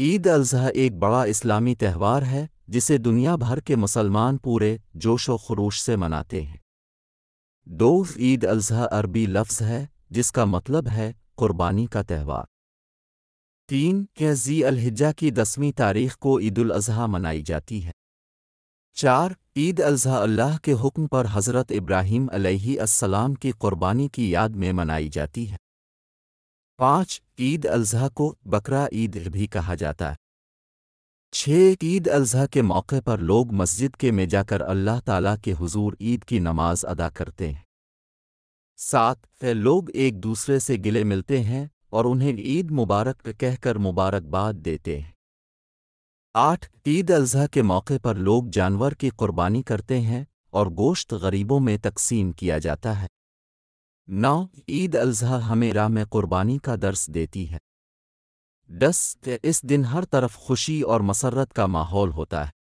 ईद अजह एक बड़ा इस्लामी त्यौहार है जिसे दुनिया भर के मुसलमान पूरे जोश व खरोश से मनाते हैं दोफ ईद अजहा अरबी लफ्ज़ है जिसका मतलब है कुर्बानी का त्यौहार तीन के जी अलहिजा की दसवीं तारीख को ईद अजहा मनाई जाती है चार ईद अजहा अल्लाह के हुक्म पर हज़रत इब्राहीम अलैहि अस्सलाम की क़ुरबानी की याद में मनाई जाती है पाँच ईद अजहा को बकरा ईद भी कहा जाता है छः ईद अजहा के मौके पर लोग मस्जिद के में जाकर अल्लाह ताला के हुजूर ईद की नमाज अदा करते हैं सात है लोग एक दूसरे से गिले मिलते हैं और उन्हें ईद मुबारक कहकर मुबारकबाद देते हैं आठ ईद अजहा के मौके पर लोग जानवर की कुर्बानी करते हैं और गोश्त गरीबों में तकसीम किया जाता है नौ ईद अजहा हमें राह में क़ुरबानी का दर्स देती है दस इस दिन हर तरफ खुशी और मसरत का माहौल होता है